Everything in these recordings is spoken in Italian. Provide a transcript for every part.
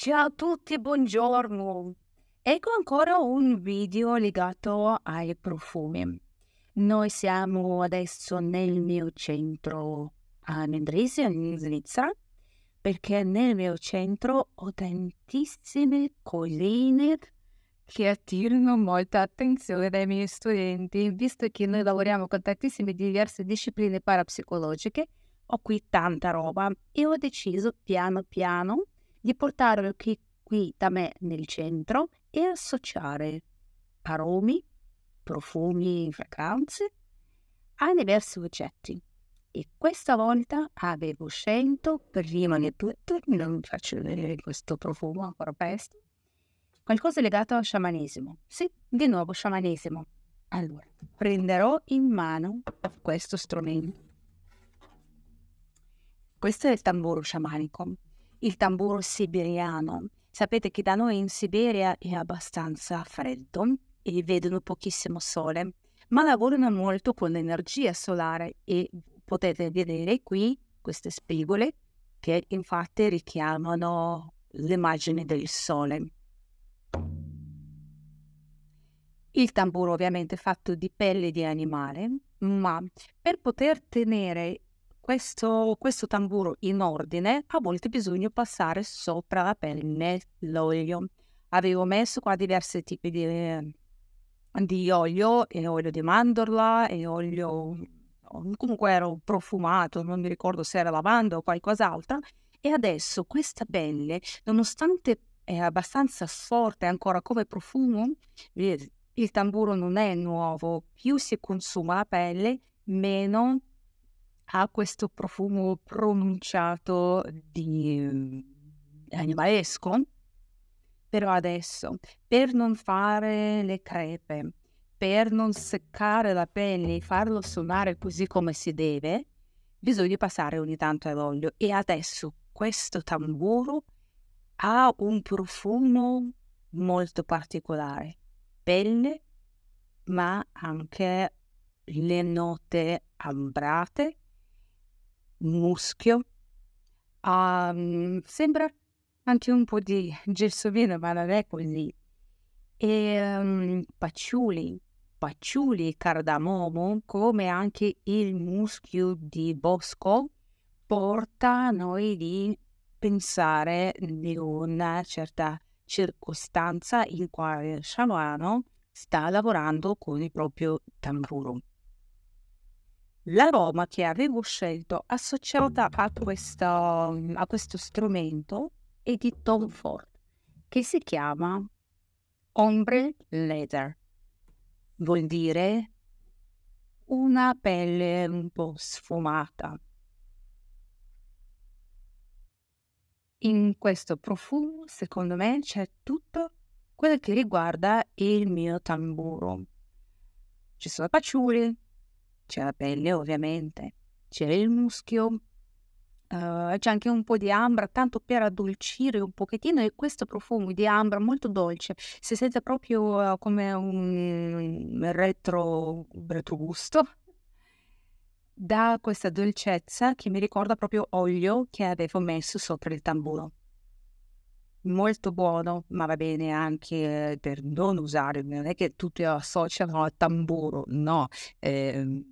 Ciao a tutti, buongiorno! Ecco ancora un video legato ai profumi. Noi siamo adesso nel mio centro a Mendrisio, in Svizzera, perché nel mio centro ho tantissime colline che attirano molta attenzione dai miei studenti, visto che noi lavoriamo con tantissime diverse discipline parapsicologiche, ho qui tanta roba e ho deciso piano piano di portare qui, qui da me nel centro e associare aromi, profumi, fragranze a diversi oggetti. E questa volta avevo scelto, prima di tutto, non vi faccio vedere questo profumo ancora presto, qualcosa legato al sciamanesimo. Sì, di nuovo sciamanesimo. Allora, prenderò in mano questo strumento. Questo è il tamburo sciamanico il tamburo siberiano. Sapete che da noi in Siberia è abbastanza freddo e vedono pochissimo sole, ma lavorano molto con l'energia solare e potete vedere qui queste spigole che infatti richiamano l'immagine del sole. Il tamburo ovviamente è fatto di pelle di animale, ma per poter tenere questo, questo tamburo in ordine, a volte bisogna passare sopra la pelle l'olio. Avevo messo qua diversi tipi di, di olio, e olio di mandorla, e olio comunque ero profumato, non mi ricordo se era lavanda o qualcos'altro. E adesso questa pelle, nonostante è abbastanza forte ancora come profumo, il tamburo non è nuovo, più si consuma la pelle, meno ha questo profumo pronunciato di mm, animalesco, però adesso, per non fare le crepe, per non seccare la pelle e farlo suonare così come si deve, bisogna passare ogni tanto all'olio. E adesso questo tamburo ha un profumo molto particolare, pelle, ma anche le note ambrate muschio, um, sembra anche un po' di gelsomino, ma non è così. E um, paciuli, paciuli e cardamomo, come anche il muschio di bosco, porta noi di pensare di una certa circostanza in cui il sciamano sta lavorando con il proprio tamburo l'aroma che avevo scelto associata a, questa, a questo strumento è di Tom Ford, che si chiama Ombre Leather. Vuol dire una pelle un po' sfumata. In questo profumo, secondo me, c'è tutto quello che riguarda il mio tamburo. Ci sono paciuli, c'è la pelle ovviamente, c'è il muschio, uh, c'è anche un po' di ambra, tanto per addolcire un pochettino e questo profumo di ambra molto dolce si sente proprio uh, come un retro, retrogusto, dà questa dolcezza che mi ricorda proprio olio che avevo messo sopra il tamburo molto buono, ma va bene anche eh, per non usare, non è che tutti associano al tamburo, no. Eh,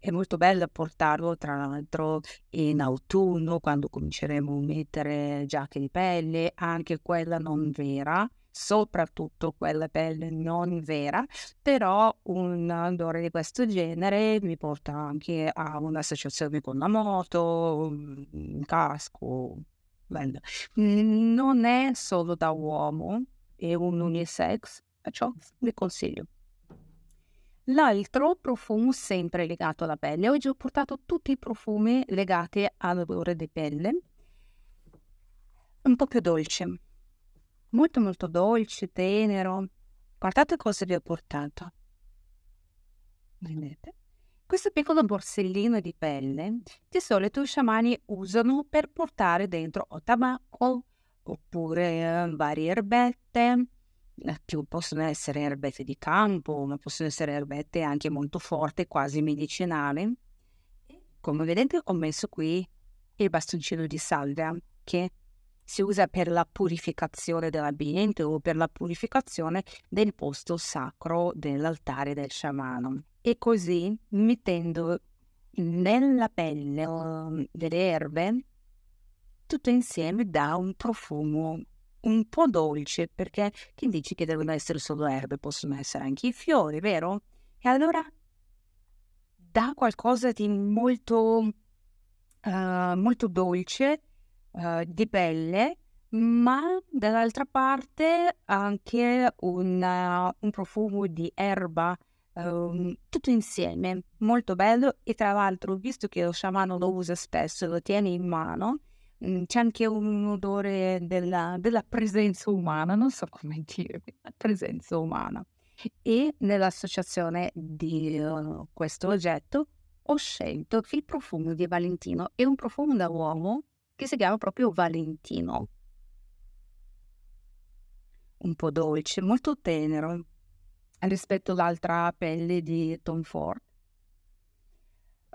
è molto bello portarlo tra l'altro in autunno quando cominceremo a mettere giacche di pelle, anche quella non vera, soprattutto quella pelle non vera, però un odore di questo genere mi porta anche a un'associazione con la moto, un casco, bello. Mhmm, non è solo da uomo, è un unisex, perciò vi consiglio. L'altro profumo sempre legato alla pelle. Oggi ho portato tutti i profumi legati all'odore di pelle. Un po' più dolce. Molto molto dolce, tenero. Guardate cosa vi ho portato. Vedete? Questo piccolo borsellino di pelle di solito i sciamani usano per portare dentro o tabacco oppure eh, varie erbette eh, che possono essere erbette di campo, ma possono essere erbette anche molto forti, quasi medicinali. Come vedete ho messo qui il bastoncino di salvia che si usa per la purificazione dell'ambiente o per la purificazione del posto sacro dell'altare del sciamano. E così mettendo nella pelle ehm, delle erbe tutto insieme dà un profumo un po' dolce perché chi dice che devono essere solo erbe possono essere anche i fiori, vero? E allora dà qualcosa di molto, uh, molto dolce eh, di pelle, ma dall'altra parte anche una, eh, un profumo di erba, um, tutto insieme, molto bello e tra l'altro visto che lo sciamano lo usa spesso, lo tiene in mano, mh, mm, c'è anche un odore della, della presenza umana, non so come dirvi, presenza umana. E nell'associazione di uh, questo oggetto ho scelto il profumo di Valentino. È un profumo da uomo che si chiama proprio Valentino. Un po' dolce, molto tenero rispetto all'altra pelle di Tom Ford.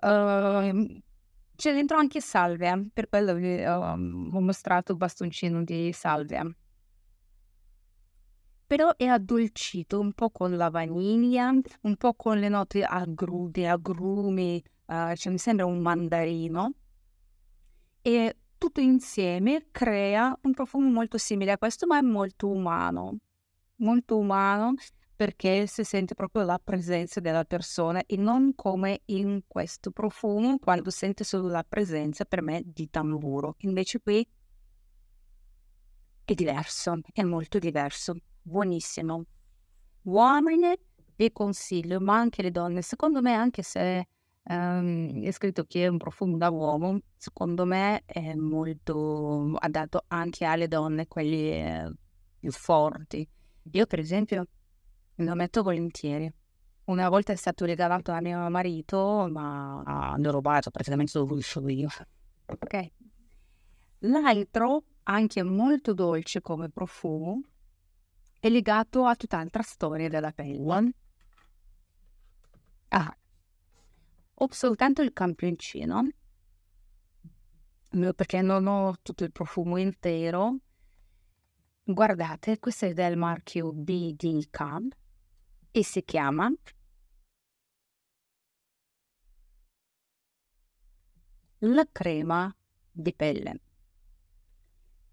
Uh, c'è dentro anche salvia, per quello vi ho mostrato il bastoncino di salvia. Però è addolcito un po' con la vaniglia, un po' con le note agrude, agrumi, uh, cioè mi sembra un mandarino. E tutto insieme crea un profumo molto simile a questo, ma è molto umano. Molto umano perché si sente proprio la presenza della persona e non come in questo profumo quando sente solo la presenza per me di tamburo. Invece qui è diverso, è molto diverso, buonissimo. Uomini vi consiglio, ma anche le donne, secondo me anche se Ehm, è scritto che è un profumo da uomo, secondo me è molto adatto anche alle donne, quelli eh, più forti. Io per esempio lo metto volentieri. Una volta è stato regalato a mio marito, ma l'ho rubato, praticamente lo uso io. Ok. L'altro, anche molto dolce come profumo, è legato a tutt'altra storia della pelle. Ah, ho soltanto il campioncino mhmm, perché non ho tutto il profumo intero. Guardate, questo è del marchio BD Cam e si chiama la crema di pelle.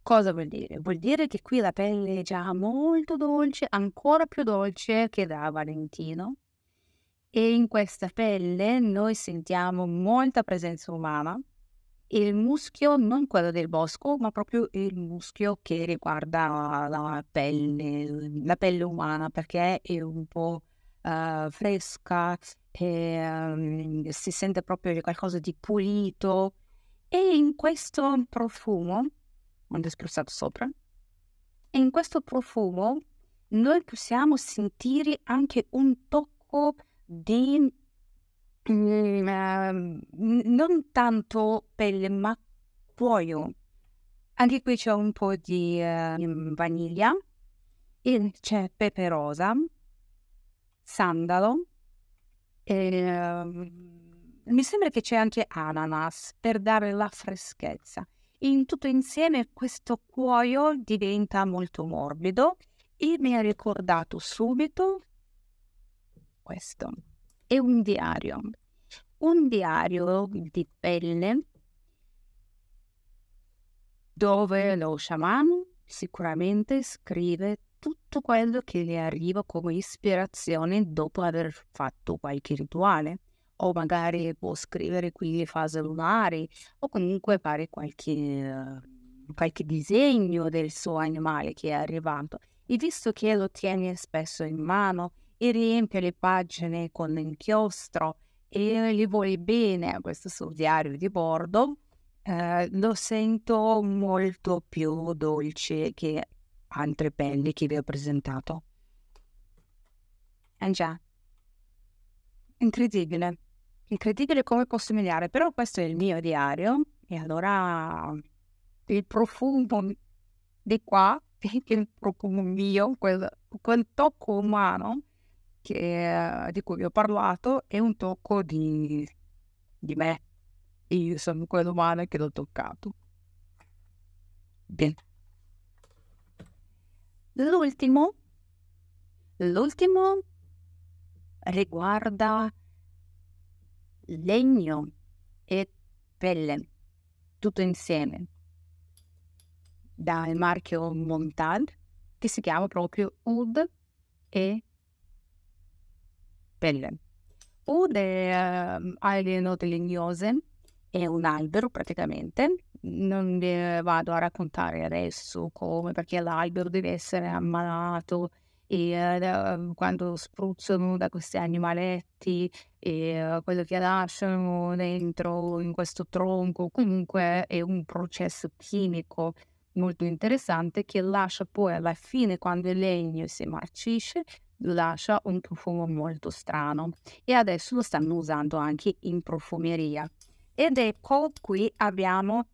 Cosa vuol dire? Vuol dire che qui la pelle è già molto dolce, ancora più dolce che da Valentino. E in questa pelle noi sentiamo molta presenza umana, il muschio, non quello del bosco, ma proprio il muschio che riguarda la pelle, la pelle umana, perché è un po' uh, fresca, e, um, si sente proprio qualcosa di pulito. E in questo profumo, quando è spruzzato sopra, in questo profumo noi possiamo sentire anche un tocco di mhmm, ehm, non tanto pelle, ma cuoio. Anche qui c'è un po' di, ehm, vaniglia e c'è pepe rosa, sandalo, ehm, mi sembra che c'è anche ananas per dare la freschezza. In tutto insieme questo cuoio diventa molto morbido e mi ha ricordato subito questo è un diario, un diario di pelle dove lo sciamano sicuramente scrive tutto quello che le arriva come ispirazione dopo aver fatto qualche rituale o magari può scrivere qui le fasi lunari o comunque fare qualche, qualche disegno del suo animale che è arrivato e visto che lo tiene spesso in mano e riempio le pagine con inchiostro e li vuoi bene a questo suo diario di bordo, eh, lo sento molto più dolce che altre pelli che vi ho presentato. Eh già, incredibile, incredibile come posso migliorare, però questo è il mio diario e allora il profumo di qua, che il profumo mio, quel, quel tocco umano che, ehm, di cui vi ho parlato è un tocco di, di me. io sono quella umana che l'ho toccato. Bene. L'ultimo, l'ultimo riguarda legno e pelle, tutto insieme, dal marchio Montad, che si chiama proprio Oud e pelle. Ude uh, ehm, ha le legnose, è un albero praticamente, non vi vado a raccontare adesso come, perché l'albero deve essere ammalato e uh, quando spruzzano da questi animaletti e uh, quello che lasciano dentro in questo tronco, comunque è un processo chimico molto interessante che lascia poi alla fine quando il legno si marcisce lascia un profumo molto strano e adesso lo stanno usando anche in profumeria. Ed ecco qui abbiamo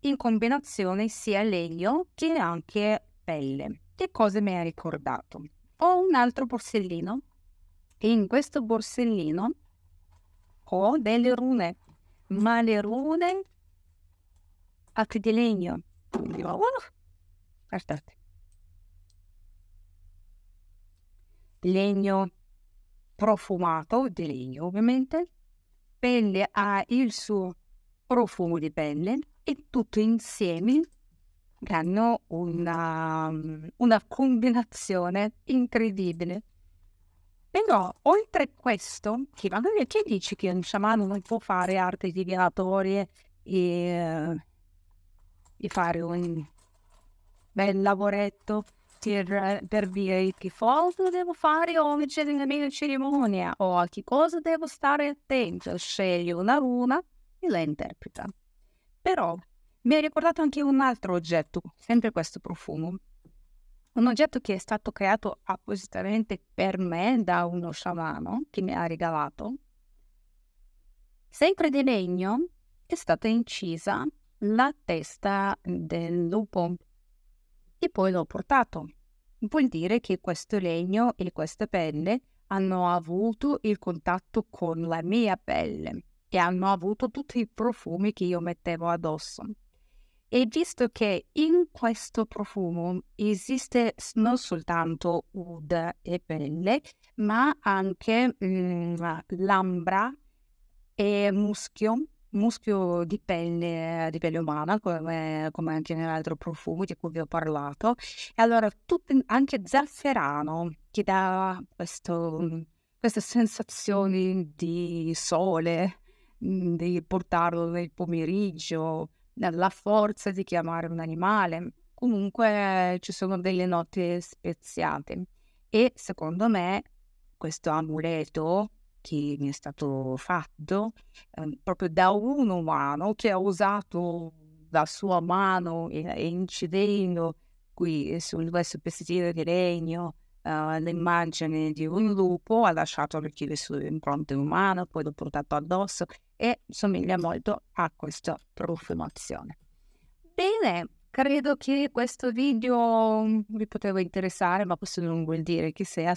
in combinazione sia legno che anche pelle. Che cosa mi ha ricordato? Ho un altro borsellino e in questo borsellino ho delle rune, ma le rune fatte di legno. Oh, guardate legno profumato di legno ovviamente, pelle ha il suo profumo di pelle e tutto insieme hanno una, una combinazione incredibile. Però oltre a questo, che magari chi dice che un sciamano non può fare arte divinatorie e, eh, e fare un bel lavoretto per, per dire che cosa devo fare oggi nella mia cerimonia o a che cosa devo stare attento. Sceglie una runa e la interpreta. Però mi ha ricordato anche un altro oggetto, sempre questo profumo. Un oggetto che è stato creato appositamente per me da uno sciamano che mi ha regalato. Sempre di legno è stata incisa la testa del lupo e poi l'ho portato. Vuol dire che questo legno e questa pelle hanno avuto il contatto con la mia pelle e hanno avuto tutti i profumi che io mettevo addosso. E visto che in questo profumo esiste non soltanto uda e pelle, ma anche mm, l'ambra e muschio muschio di pelle, eh, di pelle umana, come, come, anche nell'altro profumo di cui vi ho parlato. E allora tutto, anche zafferano ti dà questo, mm, questa sensazione di sole, mm, di portarlo nel pomeriggio, la forza di chiamare un animale. Comunque ci sono delle note speziate e secondo me questo amuleto che mi è stato fatto eh, proprio da un umano che ha usato la sua mano e, e incidendo qui eh, sul questo pezzettino di legno uh, l'immagine di un lupo, ha lasciato perché le sue impronte umane, poi l'ho portato addosso e somiglia molto a questa profumazione. Bene, credo che questo video vi mm, poteva interessare, ma questo non vuol dire che se a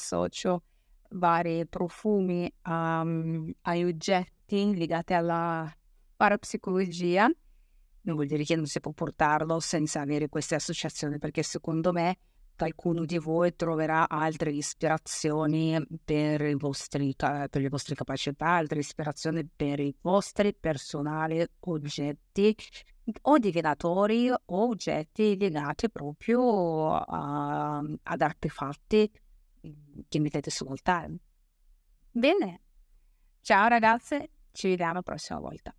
vari profumi um, ehm, agli oggetti legati alla parapsicologia. Non vuol dire che non si può portarlo senza avere queste associazioni, perché secondo me qualcuno di voi troverà altre ispirazioni per, vostri, per, le vostre capacità, altre ispirazioni per i vostri personali oggetti o divinatori o oggetti legati proprio a, ad artefatti che mettete sul voltare. Bene, ciao ragazze, ci vediamo la prossima volta.